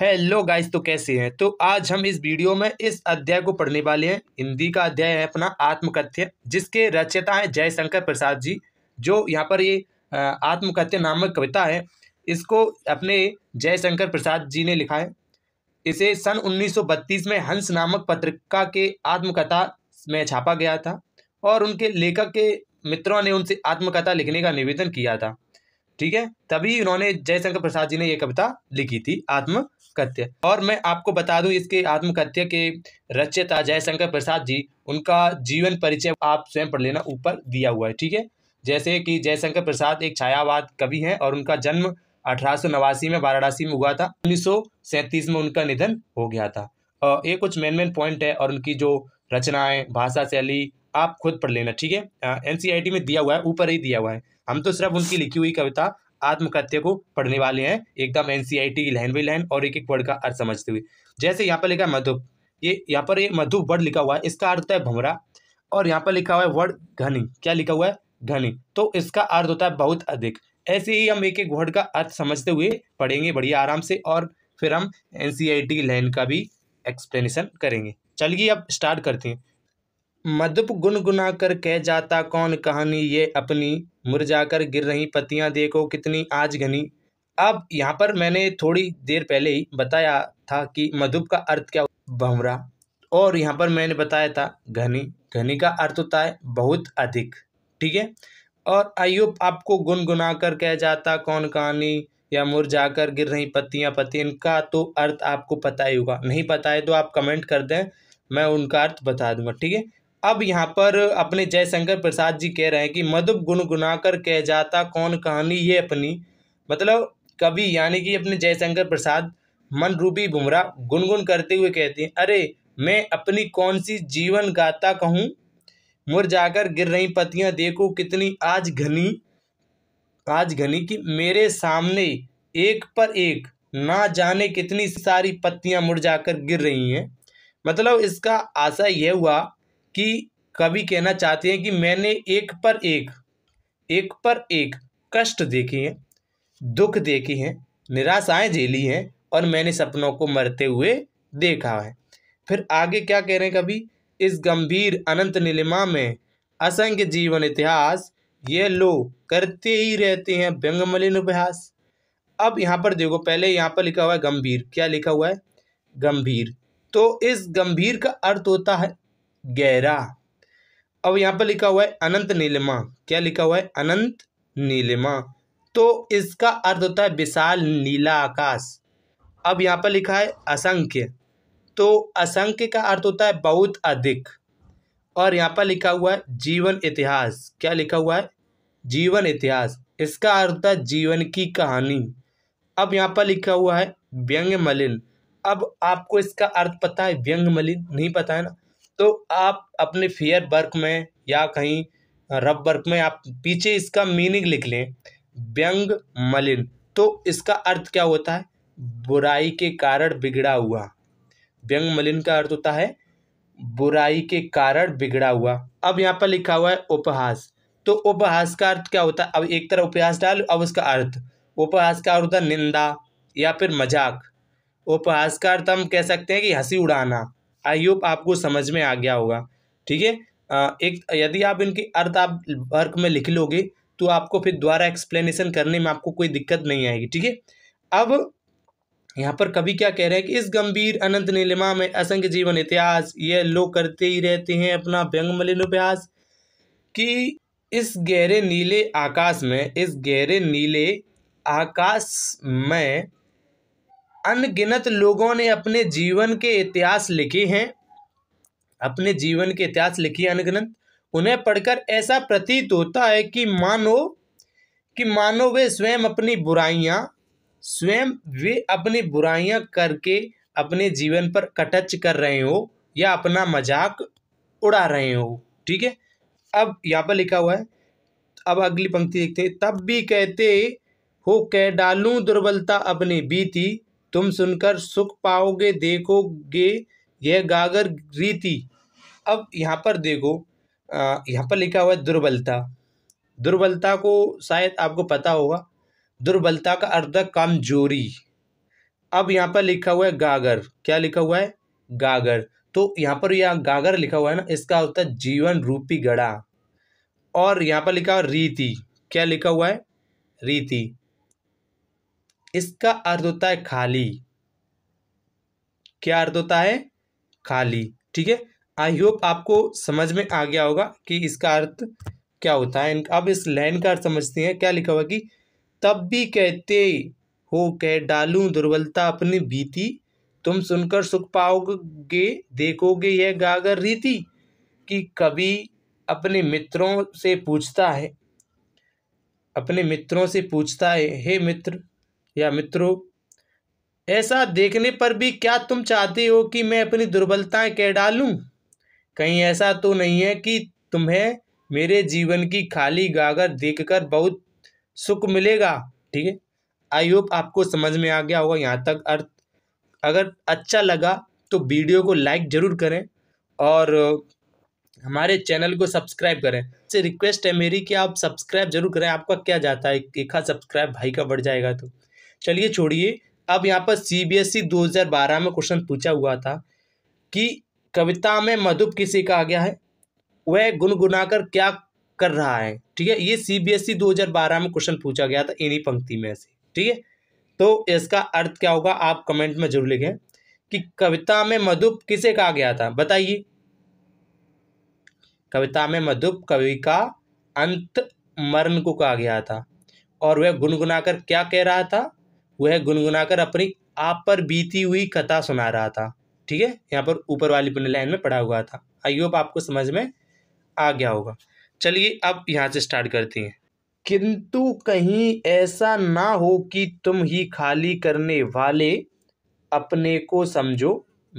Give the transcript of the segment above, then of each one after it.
hello guys तो कैसे हैं तो आज हम इस वीडियो में इस अध्याय को पढ़ने वाले हैं हिंदी का अध्याय है अपना आत्मकथ्य जिसके रचयिता हैं जयशंकर प्रसाद जी जो यहाँ पर ये आत्मकथ्य नामक कविता है इसको अपने जयशंकर प्रसाद जी ने लिखा है इसे सन 1932 में हंस नामक पत्रिका के आत्मकथा में छापा गया था और उनके लेखक के मित्रों ने उनसे आत्मकथा लिखने का निवेदन किया था ठीक है तभी उन्होंने जयशंकर प्रसाद जी ने यह कविता लिखी थी आत्म आत्मकथ्य और मैं आपको बता दूं इसके आत्मकथ्य के रचयिता जयशंकर प्रसाद जी उनका जीवन परिचय आप स्वयं पढ़ लेना ऊपर दिया हुआ है ठीक है जैसे कि जयशंकर प्रसाद एक छायावाद कवि हैं और उनका जन्म अठारह में वाराणसी में हुआ था उन्नीस में उनका निधन हो गया था ये कुछ मेन मेन पॉइंट है और उनकी जो रचनाएं भाषा शैली आप खुद पढ़ लेना ठीक है एन e में दिया हुआ है ऊपर ही दिया हुआ है हम तो सिर्फ उनकी लिखी हुई कविता आत्मकथ्य को पढ़ने वाले हैं एकदम एन की लाइन बाई लाइन और एक एक वर्ड का अर्थ समझते हुए जैसे यहाँ पर लिखा है मधु ये यहाँ पर ये मधु वर्ड लिखा हुआ है इसका अर्थ होता है भमरा और यहाँ पर लिखा हुआ है वर्ड घनी क्या लिखा हुआ है घनी तो इसका अर्थ होता है बहुत अधिक ऐसे ही हम एक एक वर्ड का अर्थ समझते हुए पढ़ेंगे बढ़िया आराम से और फिर हम एन सी लाइन का भी एक्सप्लेनेशन करेंगे चलिए अब स्टार्ट करते हैं मधुप गुनगुना कर कह जाता कौन कहानी ये अपनी मुरझा कर गिर रही पत्तियाँ देखो कितनी आज घनी अब यहाँ पर मैंने थोड़ी देर पहले ही बताया था कि मधुप का अर्थ क्या भंवरा और यहाँ पर मैंने बताया था घनी घनी का अर्थ होता है बहुत अधिक ठीक है और अयुब आपको गुनगुना कर कह जाता कौन कहानी या मुरझा कर गिर रही पत्तियाँ पति इनका तो अर्थ आपको पता ही होगा नहीं पता है तो आप कमेंट कर दें मैं उनका अर्थ बता दूंगा ठीक है अब यहाँ पर अपने जयशंकर प्रसाद जी कह रहे हैं कि मधुप गुनगुनाकर कह जाता कौन कहानी ये अपनी मतलब कभी यानी कि अपने जयशंकर प्रसाद मन रूपी बुमरा गुनगुन करते हुए कहते हैं अरे मैं अपनी कौन सी जीवन गाता कहूँ मुर जाकर गिर रही पतियाँ देखो कितनी आज घनी आज घनी कि मेरे सामने एक पर एक ना जाने कितनी सारी पत्तियां जाकर गिर रही हैं मतलब इसका आशा यह हुआ कि कवि कहना चाहते हैं कि मैंने एक पर एक एक पर एक कष्ट देखे हैं दुख देखे हैं निराशाएं झेली हैं और मैंने सपनों को मरते हुए देखा है फिर आगे क्या कह रहे हैं कभी इस गंभीर अनंत नीलिमा में असंख्य जीवन इतिहास ये लोग करते ही रहते हैं व्यंग मलिन उपहास अब यहाँ पर देखो पहले यहाँ पर लिखा हुआ है गंभीर क्या लिखा हुआ है गंभीर तो इस गंभीर का अर्थ होता है गहरा अब यहाँ पर लिखा हुआ है अनंत नीलिमा क्या लिखा हुआ है अनंत नीलिमा तो इसका अर्थ होता है विशाल नीला आकाश अब यहाँ पर लिखा है असंख्य तो असंख्य का अर्थ होता है बहुत अधिक और यहाँ पर लिखा हुआ है जीवन इतिहास क्या लिखा हुआ है जीवन इतिहास इसका अर्थ होता है जीवन की कहानी अब यहाँ पर लिखा हुआ है व्यंग मलिन अब आपको इसका अर्थ पता है व्यंग मलिन नहीं पता है ना तो आप अपने फेयर वर्क में या कहीं रब वर्क में आप पीछे इसका मीनिंग लिख लें व्यंग मलिन तो इसका अर्थ क्या होता है बुराई के कारण बिगड़ा हुआ व्यंग मलिन का अर्थ होता है बुराई के कारण बिगड़ा हुआ अब यहाँ पर लिखा हुआ है उपहास तो उपहास का अर्थ क्या होता है अब एक तरह उपहास डाल अब उसका अर्थ उपहास का अर्थ होता है निंदा या फिर मजाक उपहास का अर्थ हम कह सकते हैं कि हंसी उड़ाना आई होप आपको समझ में आ गया होगा ठीक है एक यदि आप इनके अर्थ आप वर्क में लिख लोगे तो आपको फिर द्वारा एक्सप्लेनेशन करने में आपको कोई दिक्कत नहीं आएगी ठीक है अब यहाँ पर कभी क्या कह रहे हैं कि इस गंभीर अनंत नीलिमा में असंख्य जीवन इतिहास ये लोग करते ही रहते हैं अपना व्यंग मलिन अभ्यास कि इस गहरे नीले आकाश में इस गहरे नीले आकाश में अनगिनत लोगों ने अपने जीवन के इतिहास लिखे हैं अपने जीवन के इतिहास लिखे अनगिनत उन्हें पढ़कर ऐसा प्रतीत होता है कि मानो कि मानो वे स्वयं अपनी बुराइयां स्वयं वे अपनी बुराइयां करके अपने जीवन पर कटच कर रहे हो या अपना मजाक उड़ा रहे हो ठीक है अब यहाँ पर लिखा हुआ है अब अगली पंक्ति देखते हैं तब भी कहते हो कह डालूं दुर्बलता अपनी बीती तुम सुनकर सुख पाओगे देखोगे यह गागर रीति अब यहाँ पर देखो यहाँ पर लिखा हुआ है दुर्बलता दुर्बलता को शायद आपको पता होगा दुर्बलता का अर्थ है कमजोरी अब यहाँ पर लिखा हुआ है गागर क्या लिखा हुआ है गागर तो यहाँ पर यह गागर लिखा हुआ है ना इसका होता है जीवन रूपी गड़ा और यहाँ पर लिखा हुआ रीति क्या लिखा हुआ है रीति इसका अर्थ होता है खाली क्या अर्थ होता है खाली ठीक है आई होप आपको समझ में आ गया होगा कि इसका अर्थ क्या होता है अब इस लाइन का अर्थ समझते हैं क्या लिखा हुआ कि तब भी कहते हो कह डालू दुर्बलता अपनी बीती तुम सुनकर सुख पाओगे देखोगे यह गागर रीति कि कभी अपने मित्रों से पूछता है अपने मित्रों से पूछता है हे मित्र या मित्रों ऐसा देखने पर भी क्या तुम चाहते हो कि मैं अपनी दुर्बलताएं कह डालूं कहीं ऐसा तो नहीं है कि तुम्हें मेरे जीवन की खाली गागर देखकर बहुत सुख मिलेगा ठीक है आई होप आपको समझ में आ गया होगा यहाँ तक अर्थ अगर अच्छा लगा तो वीडियो को लाइक ज़रूर करें और हमारे चैनल को सब्सक्राइब करें से रिक्वेस्ट है मेरी कि आप सब्सक्राइब जरूर करें आपका क्या जाता है एक आध सब्सक्राइब भाई का बढ़ जाएगा तो चलिए छोड़िए अब यहाँ पर सी बी एस ई दो हज़ार बारह में क्वेश्चन पूछा हुआ था कि कविता में मधुप किसे कहा गया है वह गुनगुनाकर क्या कर रहा है ठीक है ये सी बी एस ई दो हज़ार बारह में क्वेश्चन पूछा गया था इन्हीं पंक्ति में से ठीक है तो इसका अर्थ क्या होगा आप कमेंट में जरूर लिखें कि कविता में मधुप किसे कहा गया था बताइए कविता में मधुप कवि का अंत मर्म को कहा गया था और वह गुनगुनाकर क्या कह रहा था वह गुनगुनाकर अपनी आप पर बीती हुई कथा सुना रहा था ठीक है यहाँ पर ऊपर वाली पुण्य लाइन में पढ़ा हुआ था होप आपको समझ में आ गया होगा चलिए अब यहाँ से स्टार्ट करती हैं किंतु कहीं ऐसा ना हो कि तुम ही खाली करने वाले अपने को समझो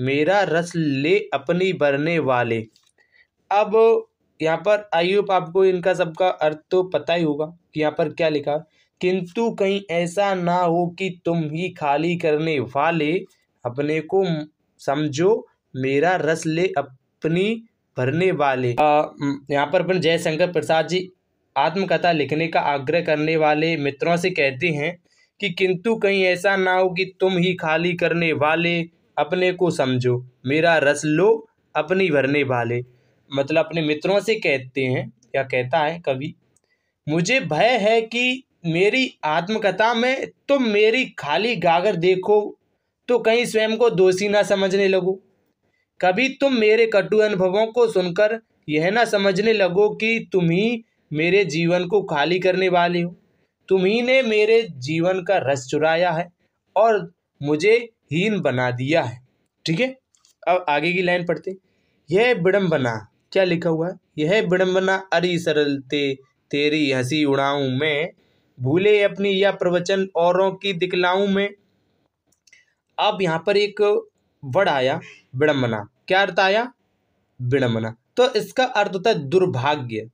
मेरा रस ले अपनी भरने वाले अब यहाँ पर आई होप आपको इनका सबका अर्थ तो पता ही होगा कि यहाँ पर क्या लिखा किंतु कहीं ऐसा ना हो कि तुम ही खाली करने वाले अपने को समझो मेरा रस ले अपनी भरने वाले यहाँ पर अपन जयशंकर प्रसाद जी आत्मकथा लिखने का आग्रह करने वाले मित्रों से कहते हैं कि किंतु कहीं ऐसा ना हो कि तुम ही खाली करने वाले अपने को समझो मेरा रस लो अपनी भरने वाले मतलब अपने मित्रों से कहते हैं या कहता है कवि मुझे भय है कि मेरी आत्मकथा में तुम मेरी खाली गागर देखो तो कहीं स्वयं को दोषी ना समझने लगो कभी तुम मेरे कटु अनुभवों को सुनकर यह ना समझने लगो कि तुम ही मेरे जीवन को खाली करने वाले हो तुम ही ने मेरे जीवन का रस चुराया है और मुझे हीन बना दिया है ठीक है अब आगे की लाइन पढ़ते यह विडम्बना क्या लिखा हुआ है यह विडम्बना अरी सरलते तेरी हंसी उड़ाऊं मैं भूले अपनी यह प्रवचन औरों की दिखलाऊ में अब यहाँ पर एक वर्ड आया विडम्बना क्या अर्थ आया विडम्बना तो इसका अर्थ होता है दुर्भाग्य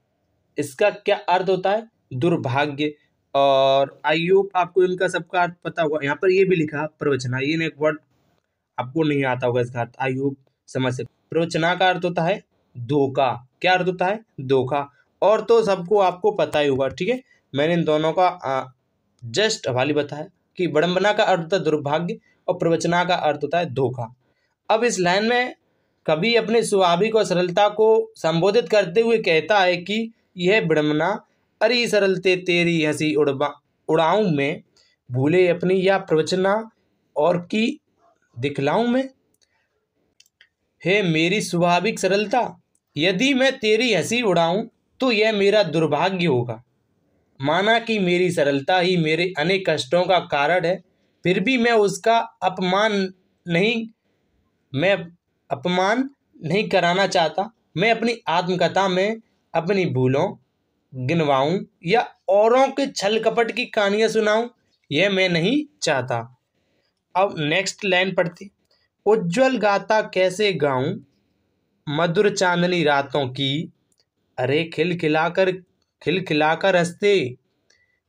इसका क्या अर्थ होता है दुर्भाग्य और आई होप आपको इनका सबका अर्थ पता होगा यहाँ पर ये भी लिखा प्रवचना ये एक वर्ड आपको नहीं आता होगा इसका अर्थ आई होप समझ से प्रवचना का अर्थ होता है धोखा क्या अर्थ होता है धोखा और तो सबको आपको पता ही होगा ठीक है मैंने इन दोनों का जस्ट हवाली बताया कि बड़म्बना का अर्थ होता है दुर्भाग्य और प्रवचना का अर्थ होता है धोखा अब इस लाइन में कभी अपने स्वाभाविक और सरलता को संबोधित करते हुए कहता है कि यह बड़म्बना अरे सरलते तेरी हंसी उड़बा उड़ाऊँ में भूले अपनी या प्रवचना और की दिखलाऊँ में हे मेरी स्वाभाविक सरलता यदि मैं तेरी हंसी उड़ाऊँ तो यह मेरा दुर्भाग्य होगा माना कि मेरी सरलता ही मेरे अनेक कष्टों का कारण है फिर भी मैं उसका अपमान नहीं मैं अपमान नहीं कराना चाहता मैं अपनी आत्मकथा में अपनी भूलों गिनवाऊं या औरों के छल कपट की कहानियाँ सुनाऊं यह मैं नहीं चाहता अब नेक्स्ट लाइन पढ़ती उज्जवल गाता कैसे गाऊं मधुर चांदनी रातों की अरे खिल खिलाकर खिलखिलाकर हंसते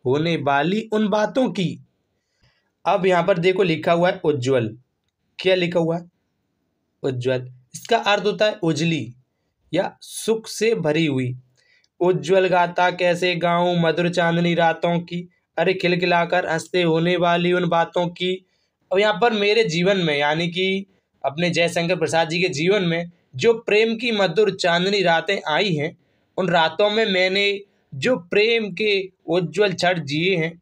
होने वाली उन बातों की अब यहाँ पर देखो लिखा हुआ है उज्जवल क्या लिखा हुआ है उज्जवल इसका अर्थ होता है उजली या सुख से भरी हुई उज्जवल गाता कैसे गाऊं मधुर चांदनी रातों की अरे खिलखिलाकर हंसते होने वाली उन बातों की अब यहाँ पर मेरे जीवन में यानी कि अपने जयशंकर प्रसाद जी के जीवन में जो प्रेम की मधुर चांदनी रातें आई हैं उन रातों में मैंने जो प्रेम के उज्जवल क्षण जिए हैं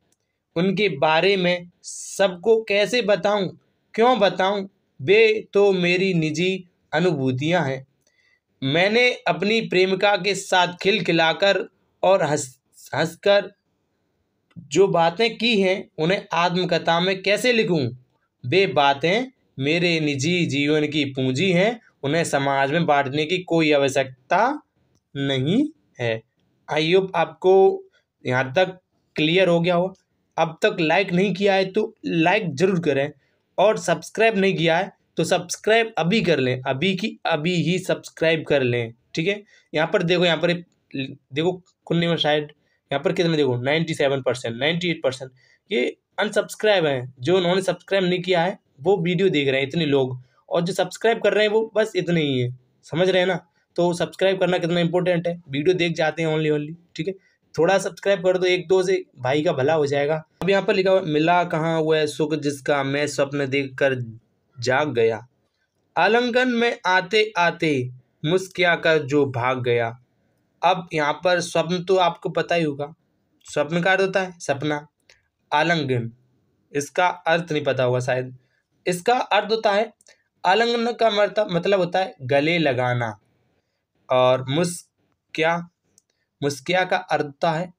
उनके बारे में सबको कैसे बताऊं क्यों बताऊं वे तो मेरी निजी अनुभूतियां हैं मैंने अपनी प्रेमिका के साथ खिल खिलाकर और हंस हंसकर जो बातें की हैं उन्हें आत्मकथा में कैसे लिखूं वे बातें मेरे निजी जीवन की पूंजी हैं उन्हें समाज में बांटने की कोई आवश्यकता नहीं है आई होप आपको यहाँ तक क्लियर हो गया हो अब तक लाइक नहीं किया है तो लाइक ज़रूर करें और सब्सक्राइब नहीं किया है तो सब्सक्राइब अभी कर लें अभी की अभी ही सब्सक्राइब कर लें ठीक है यहाँ पर देखो यहाँ पर देखो खुलने में शायद यहाँ पर कितने देखो ninety seven percent ninety eight percent ये अनसब्सक्राइब हैं जो उन्होंने सब्सक्राइब नहीं किया है वो वीडियो देख रहे हैं इतने लोग और जो सब्सक्राइब कर रहे हैं वो बस इतने ही है समझ रहे हैं ना तो सब्सक्राइब करना कितना इंपॉर्टेंट है वीडियो देख जाते हैं ओनली ओनली ठीक है थोड़ा सब्सक्राइब कर दो एक दो से भाई का भला हो जाएगा अब यहाँ पर लिखा हुआ मिला कहाँ हुआ है सुख जिसका मैं स्वप्न देख जाग गया आलंगन में आते आते मुस्किया कर जो भाग गया अब यहाँ पर स्वप्न तो आपको पता ही होगा स्वप्न का अर्थ होता है सपना आलंगन इसका अर्थ नहीं पता होगा शायद इसका अर्थ होता है आलंगन का मतलब होता है गले लगाना और मुस्किया मुस्किया का अर्थ होता है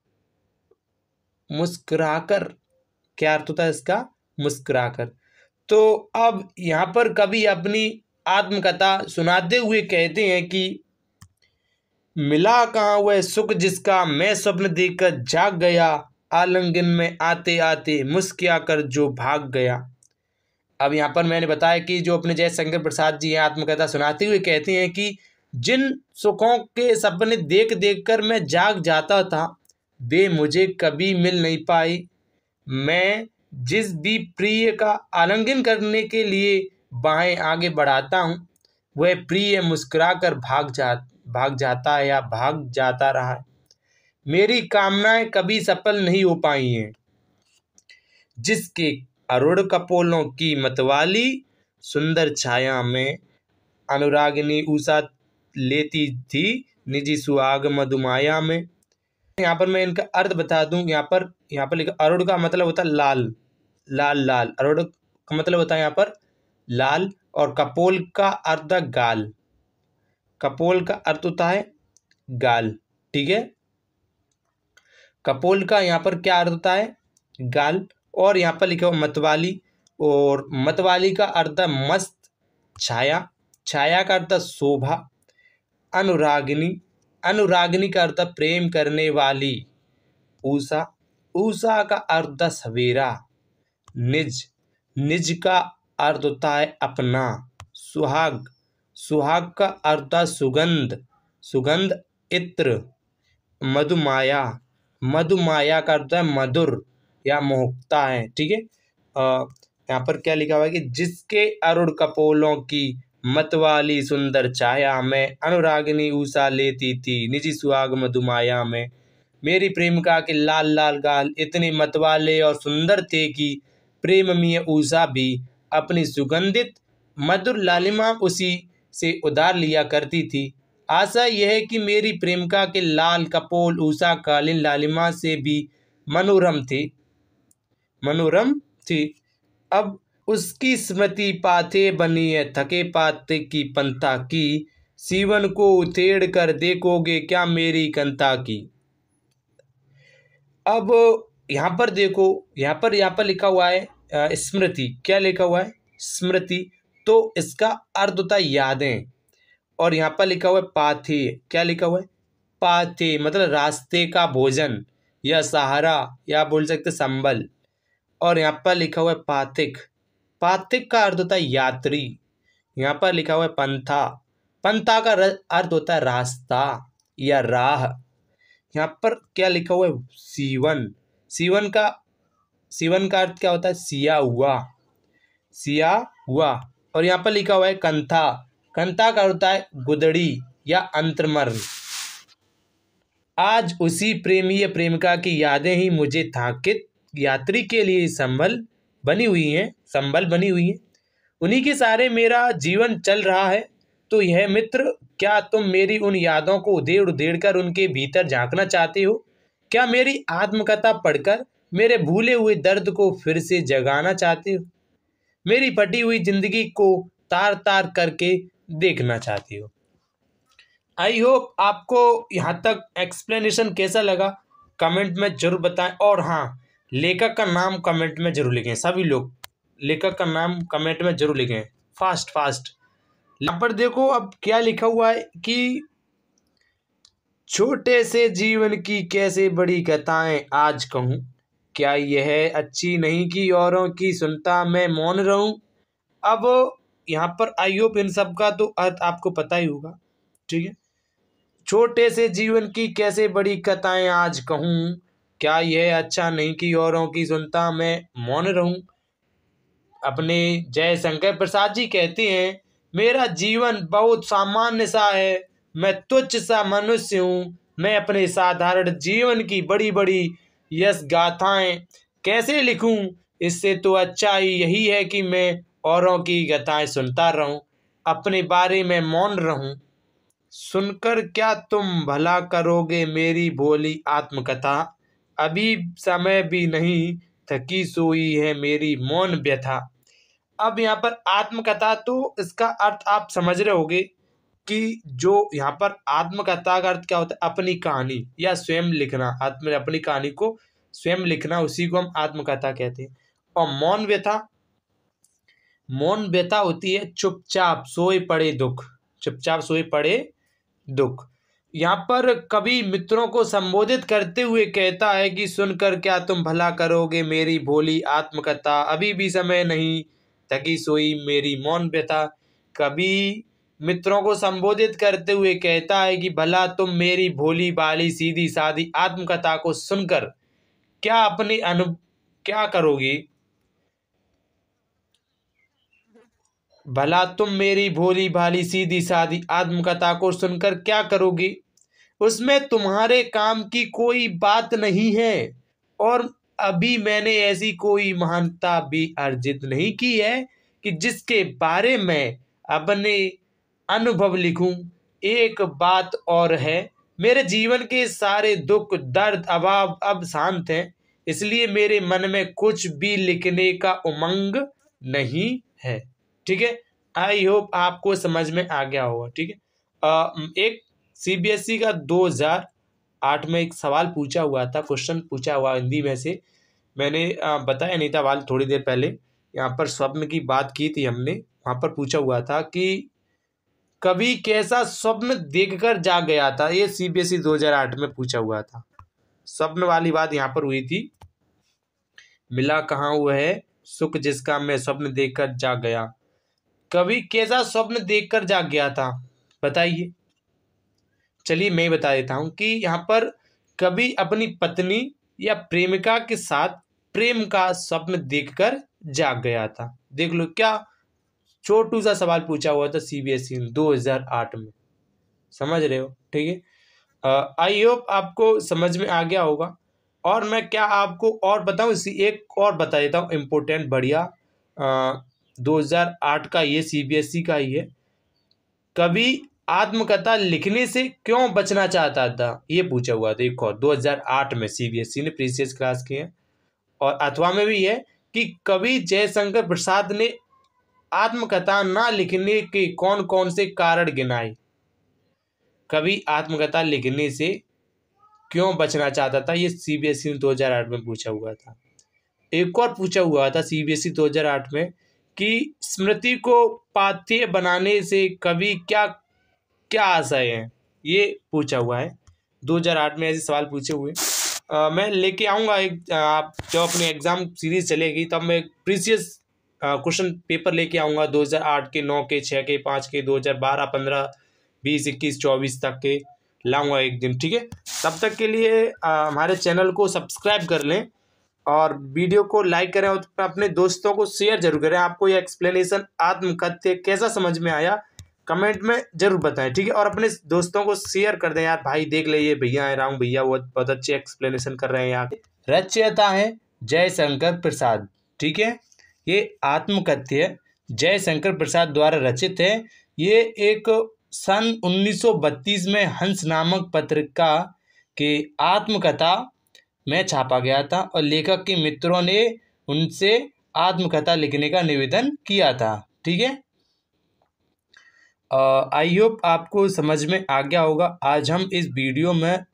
मुस्कुराकर क्या अर्थ होता है इसका मुस्कुराकर तो अब यहाँ पर कभी अपनी आत्मकथा सुनाते हुए कहते हैं कि मिला कहाँ वह सुख जिसका मैं स्वप्न देखकर जाग गया आलंगन में आते आते मुस्किया कर जो भाग गया अब यहाँ पर मैंने बताया कि जो अपने जय शंकर प्रसाद जी हैं आत्मकथा सुनाते हुए कहते हैं कि जिन सुखों के सपने देख देख कर मैं जाग जाता था वे मुझे कभी मिल नहीं पाए मैं जिस भी प्रिय का आलिंगन करने के लिए बाहें आगे बढ़ाता हूँ वह प्रिय मुस्कुरा कर भाग जा भाग जाता है या भाग जाता रहा मेरी कामनाएं कभी सफल नहीं हो पाई हैं जिसके अरुण कपोलों की मतवाली सुंदर छाया में अनुरागिनी उषा लेती थी निजी सुहाग मधुमाया में यहाँ पर मैं इनका अर्थ बता दूँ यहाँ पर यहाँ पर लिखा अरुण का मतलब होता है लाल लाल लाल अरुण का मतलब होता है यहाँ पर लाल और कपोल का अर्थ गाल कपोल का अर्थ होता है गाल ठीक है कपोल का यहाँ पर क्या अर्थ होता है गाल और यहाँ पर लिखा हुआ मतवाली और मतवाली का अर्थ मस्त छाया छाया का अर्थ शोभा अनुरागिनी अनुरागिनी का अर्थ प्रेम करने वाली ऊषा ऊषा का अर्थ सवेरा निज निज का अर्थ होता है अपना सुहाग सुहाग का अर्थ सुगंध सुगंध इत्र मधुमाया मधुमाया का अर्थ है मधुर या मोहकता है ठीक है यहाँ पर क्या लिखा हुआ है कि जिसके अरुण कपोलों की मत वाली सुंदर छाया में अनुरागिनी ऊषा लेती थी निजी सुहाग मधुमाया में मेरी प्रेमिका के लाल लाल गाल इतने मतवाले और सुंदर थे कि प्रेममीय ऊषा भी अपनी सुगंधित मधुर लालिमा उसी से उधार लिया करती थी आशा यह है कि मेरी प्रेमिका के लाल कपोल ऊषा कालीन लालिमा से भी मनोरम थी मनोरम थी अब उसकी स्मृति पाथे बनी है थके पाते की पंथा की सीवन को उतेड़ कर देखोगे क्या मेरी कंता की अब यहाँ पर देखो यहाँ पर यहाँ पर लिखा हुआ है स्मृति क्या लिखा हुआ है स्मृति तो इसका अर्थ होता है यादें और यहाँ पर लिखा हुआ है पाथे क्या लिखा हुआ है पाथे मतलब रास्ते का भोजन या सहारा या बोल सकते संबल और यहाँ पर लिखा हुआ है पाथिक पार्थिक का अर्थ होता है यात्री यहाँ पर लिखा हुआ है पंथा पंथा का अर्थ होता है रास्ता या राह यहाँ पर क्या लिखा हुआ है सीवन सीवन का सीवन का अर्थ क्या होता है सिया हुआ सिया हुआ और यहाँ पर लिखा हुआ है कंथा कंथा का होता है गुदड़ी या अंतर्मर्म आज उसी प्रेमी या प्रेमिका की यादें ही मुझे थाकित यात्री के लिए संभल बनी हुई हैं संबल बनी हुई हैं उन्हीं के सहारे मेरा जीवन चल रहा है तो यह मित्र क्या तुम मेरी उन यादों को उधेड़ उधेड़ कर उनके भीतर झांकना चाहते हो क्या मेरी आत्मकथा पढ़कर मेरे भूले हुए दर्द को फिर से जगाना चाहते हो मेरी पटी हुई जिंदगी को तार तार करके देखना चाहते हो आई होप आपको यहाँ तक एक्सप्लेनेशन कैसा लगा कमेंट में जरूर बताएं और हाँ लेखक का नाम कमेंट में जरूर लिखें सभी लोग लेखक का नाम कमेंट में जरूर लिखें फास्ट फास्ट यहाँ पर देखो अब क्या लिखा हुआ है कि छोटे से जीवन की कैसे बड़ी कथाएं आज कहूँ क्या यह अच्छी नहीं कि औरों की सुनता मैं मौन रहूं अब यहाँ पर आई होप इन सब का तो अर्थ आपको पता ही होगा ठीक है छोटे से जीवन की कैसे बड़ी कथाएं आज कहूँ क्या यह अच्छा नहीं कि औरों की सुनता मैं मौन रहूं अपने जयशंकर प्रसाद जी कहते हैं मेरा जीवन बहुत सामान्य सा है मैं तुच्छ सा मनुष्य हूँ मैं अपने साधारण जीवन की बड़ी बड़ी यश गाथाएं कैसे लिखूं इससे तो अच्छा ही यही है कि मैं औरों की गाथाएं सुनता रहूं अपने बारे में मौन रहूं सुनकर क्या तुम भला करोगे मेरी बोली आत्मकथा अभी समय भी नहीं थकी सोई है मेरी मौन व्यथा अब यहाँ पर आत्मकथा तो इसका अर्थ आप समझ रहे होगे कि जो यहाँ पर आत्मकथा का अर्थ क्या होता है अपनी कहानी या स्वयं लिखना आत्म अपनी कहानी को स्वयं लिखना उसी को हम आत्मकथा कहते हैं और मौन व्यथा मौन व्यथा होती है चुपचाप सोए पड़े दुख चुपचाप सोए पड़े दुख यहाँ पर कभी मित्रों को संबोधित करते हुए कहता है कि सुनकर क्या तुम भला करोगे मेरी भोली आत्मकथा अभी भी समय नहीं थकी सोई मेरी मौन व्यथा कभी मित्रों को संबोधित करते हुए कहता है कि भला तुम मेरी भोली बाली सीधी सादी आत्मकथा को सुनकर क्या अपने अनु क्या करोगी भला तुम मेरी भोली भाली सीधी साधी आत्मकथा को सुनकर क्या करोगी उसमें तुम्हारे काम की कोई बात नहीं है और अभी मैंने ऐसी कोई महानता भी अर्जित नहीं की है कि जिसके बारे में अपने अनुभव लिखूं एक बात और है मेरे जीवन के सारे दुख दर्द अभाव अब शांत हैं इसलिए मेरे मन में कुछ भी लिखने का उमंग नहीं है ठीक है आई होप आपको समझ में आ गया होगा ठीक है एक सीबीएसई e का 2008 में एक सवाल पूछा हुआ था क्वेश्चन पूछा हुआ हिंदी में से मैंने बताया नहीं था वाल थोड़ी देर पहले यहाँ पर स्वप्न की बात की थी हमने वहाँ पर पूछा हुआ था कि कभी कैसा स्वप्न देखकर जाग गया था ये सीबीएसई 2008 e में पूछा हुआ था स्वप्न वाली बात यहाँ पर हुई थी मिला कहाँ हुआ है सुख जिसका मैं स्वप्न देखकर जाग गया कभी कैसा स्वप्न देखकर जाग गया था बताइए चलिए मैं बता देता हूँ कि यहाँ पर कभी अपनी पत्नी या प्रेमिका के साथ प्रेम का स्वप्न देखकर जाग गया था देख लो क्या छोटू सा सवाल पूछा हुआ था सीबीएसई हजार 2008 में समझ रहे हो ठीक है आई होप आपको समझ में आ गया होगा और मैं क्या आपको और बताऊं इसी एक और बता देता हूँ इम्पोर्टेंट बढ़िया 2008 का ये सीबीएसई e का ही है कभी आत्मकथा लिखने से क्यों बचना चाहता था ये पूछा हुआ था एक और 2008 में सीबीएसई e ने प्रीसीएस क्लास किए और अथवा में भी है कि कवि जयशंकर प्रसाद ने आत्मकथा ना लिखने के कौन कौन से कारण गिनाए कवि आत्मकथा लिखने से क्यों बचना चाहता था ये सीबीएसई e ने 2008 में पूछा हुआ था एक और पूछा हुआ था सीबीएसई 2008 में कि स्मृति को पाथ्य बनाने से कवि क्या क्या आशय है ये पूछा हुआ है 2008 में ऐसे सवाल पूछे हुए आ, मैं लेके आऊँगा एक आप जब अपनी एग्ज़ाम सीरीज चलेगी तब मैं प्रीसियस क्वेश्चन पेपर लेके आऊँगा 2008 के 9 के 6 के 5 के 2012 15 20 21 24 तक के लाऊंगा एक दिन ठीक है तब तक के लिए आ, हमारे चैनल को सब्सक्राइब कर लें और वीडियो को लाइक करें और अपने दोस्तों को शेयर जरूर करें आपको ये एक्सप्लेनेशन आत्मकथ्य कैसा समझ में आया कमेंट में जरूर बताएं ठीक है और अपने दोस्तों को शेयर कर दें यार भाई देख ले ये भैया है राम भैया वो बहुत अच्छे एक्सप्लेनेशन कर रहे हैं यहाँ रचयता है जयशंकर प्रसाद ठीक है ये आत्मकथ्य जयशंकर प्रसाद द्वारा रचित है ये एक सन 1932 में हंस नामक पत्रिका के आत्मकथा में छापा गया था और लेखक के मित्रों ने उनसे आत्मकथा लिखने का निवेदन किया था ठीक है आई होप आपको समझ में आ गया होगा आज हम इस वीडियो में